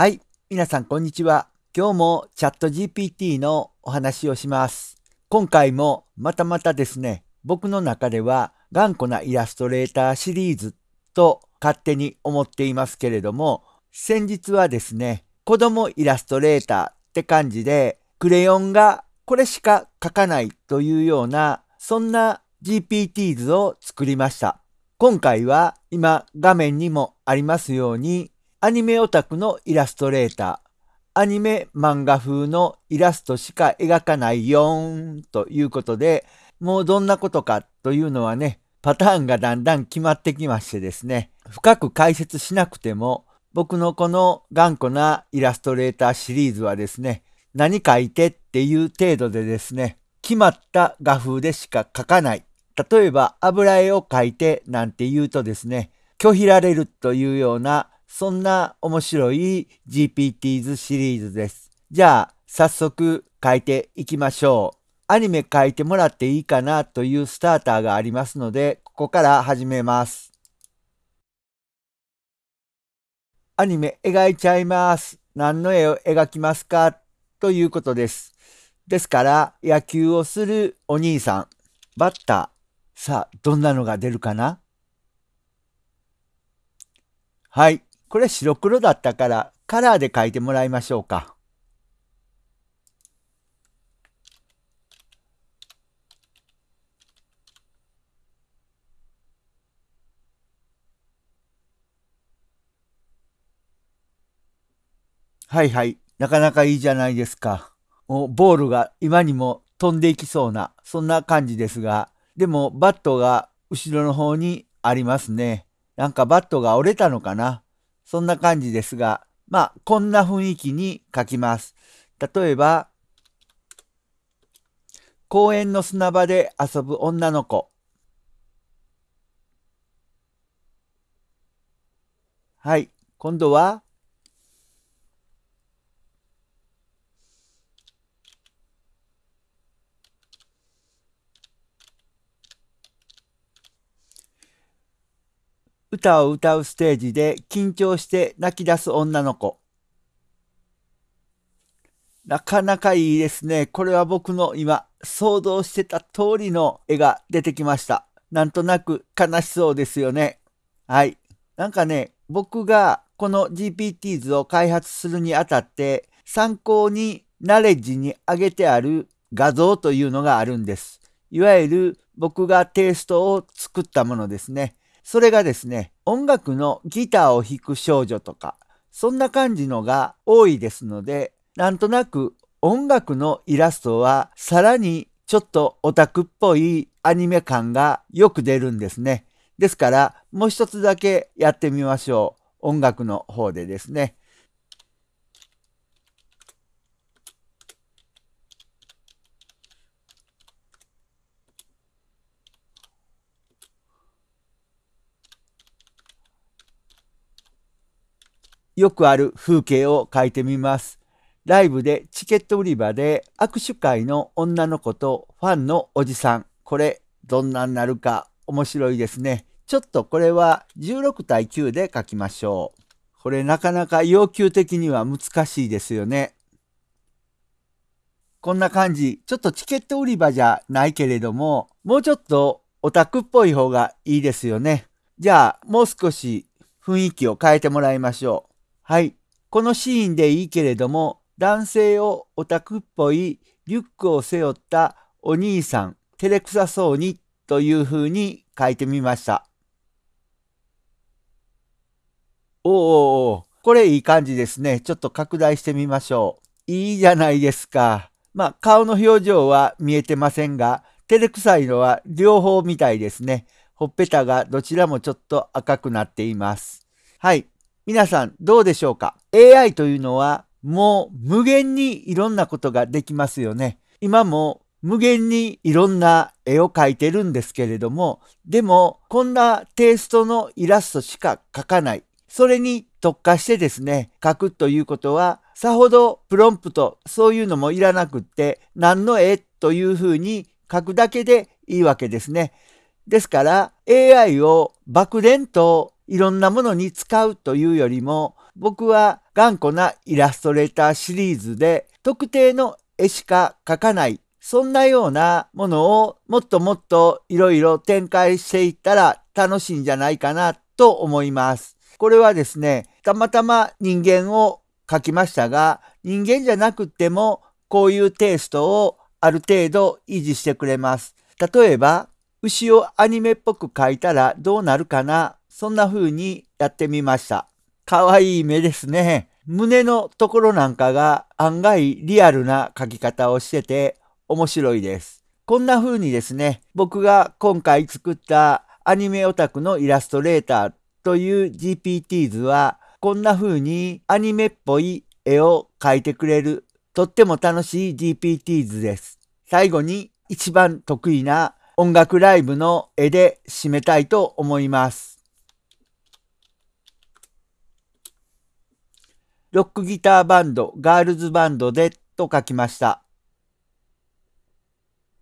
はい。皆さん、こんにちは。今日もチャット GPT のお話をします。今回もまたまたですね、僕の中では頑固なイラストレーターシリーズと勝手に思っていますけれども、先日はですね、子供イラストレーターって感じで、クレヨンがこれしか描かないというような、そんな g p t 図を作りました。今回は今画面にもありますようにアニメオタクのイラストレーター、アニメ漫画風のイラストしか描かないよーんということで、もうどんなことかというのはね、パターンがだんだん決まってきましてですね、深く解説しなくても、僕のこの頑固なイラストレーターシリーズはですね、何書いてっていう程度でですね、決まった画風でしか書かない。例えば油絵を描いてなんて言うとですね、拒否られるというようなそんな面白い GPTs シリーズです。じゃあ、早速書いていきましょう。アニメ書いてもらっていいかなというスターターがありますので、ここから始めます。アニメ描いちゃいます。何の絵を描きますかということです。ですから、野球をするお兄さん、バッター。さあ、どんなのが出るかなはい、これ白黒だったからカラーで書いてもらいましょうか。はいはい。なかなかいいじゃないですか。ボールが今にも飛んでいきそうな、そんな感じですが、でもバットが後ろの方にありますね。なんかバットが折れたのかなそんな感じですが、まあ、こんな雰囲気に書きます。例えば、公園の砂場で遊ぶ女の子。はい。今度は、歌を歌うステージで緊張して泣き出す女の子。なかなかいいですね。これは僕の今想像してた通りの絵が出てきました。なんとなく悲しそうですよね。はい。なんかね、僕がこの GPT 図を開発するにあたって参考にナレッジに上げてある画像というのがあるんです。いわゆる僕がテイストを作ったものですね。それがですね、音楽のギターを弾く少女とか、そんな感じのが多いですので、なんとなく音楽のイラストはさらにちょっとオタクっぽいアニメ感がよく出るんですね。ですから、もう一つだけやってみましょう。音楽の方でですね。よくある風景を描いてみます。ライブでチケット売り場で握手会の女の子とファンのおじさん。これ、どんなになるか面白いですね。ちょっとこれは16対9で書きましょう。これなかなか要求的には難しいですよね。こんな感じ。ちょっとチケット売り場じゃないけれども、もうちょっとオタクっぽい方がいいですよね。じゃあ、もう少し雰囲気を変えてもらいましょう。はい。このシーンでいいけれども、男性をオタクっぽいリュックを背負ったお兄さん、照れくさそうにというふうに書いてみました。おおおこれいい感じですね。ちょっと拡大してみましょう。いいじゃないですか。まあ、顔の表情は見えてませんが、照れくさいのは両方みたいですね。ほっぺたがどちらもちょっと赤くなっています。はい。皆さんどうでしょうか ?AI というのはもう無限にいろんなことができますよね。今も無限にいろんな絵を描いてるんですけれども、でもこんなテイストのイラストしか描かない。それに特化してですね、描くということは、さほどプロンプト、そういうのもいらなくって、何の絵というふうに書くだけでいいわけですね。ですから AI を爆然といろんなものに使うというよりも、僕は頑固なイラストレーターシリーズで特定の絵しか描かない、そんなようなものをもっともっといろいろ展開していったら楽しいんじゃないかなと思います。これはですね、たまたま人間を描きましたが、人間じゃなくてもこういうテイストをある程度維持してくれます。例えば、牛をアニメっぽく描いたらどうなるかなそんな風にやってみました。かわいい目ですね。胸のところなんかが案外リアルな描き方をしてて面白いです。こんな風にですね、僕が今回作ったアニメオタクのイラストレーターという GPT 図はこんな風にアニメっぽい絵を描いてくれるとっても楽しい GPT 図です。最後に一番得意な音楽ライブの絵で締めたいと思います。ロックギターバンド、ガールズバンドでと書きました。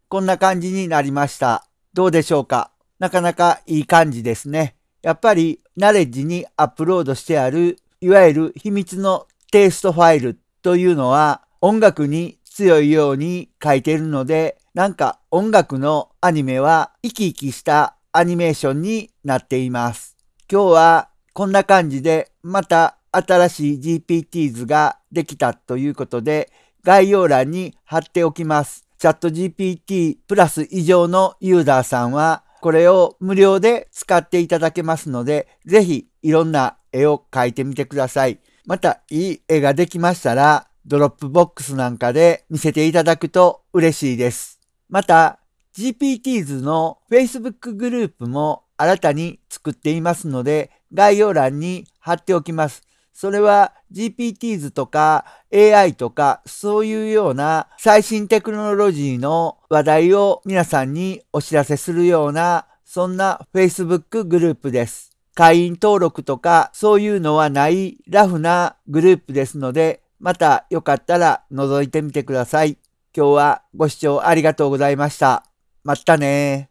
こんな感じになりました。どうでしょうかなかなかいい感じですね。やっぱりナレッジにアップロードしてある、いわゆる秘密のテイストファイルというのは音楽に強いように書いているので、なんか音楽のアニメは生き生きしたアニメーションになっています。今日はこんな感じでまた新しい GPT 図ができたということで、概要欄に貼っておきます。チャット GPT プラス以上のユーザーさんは、これを無料で使っていただけますので、ぜひいろんな絵を描いてみてください。また、いい絵ができましたら、ドロップボックスなんかで見せていただくと嬉しいです。また、g p t 図の Facebook グループも新たに作っていますので、概要欄に貼っておきます。それは GPTs とか AI とかそういうような最新テクノロジーの話題を皆さんにお知らせするようなそんな Facebook グループです。会員登録とかそういうのはないラフなグループですので、またよかったら覗いてみてください。今日はご視聴ありがとうございました。またね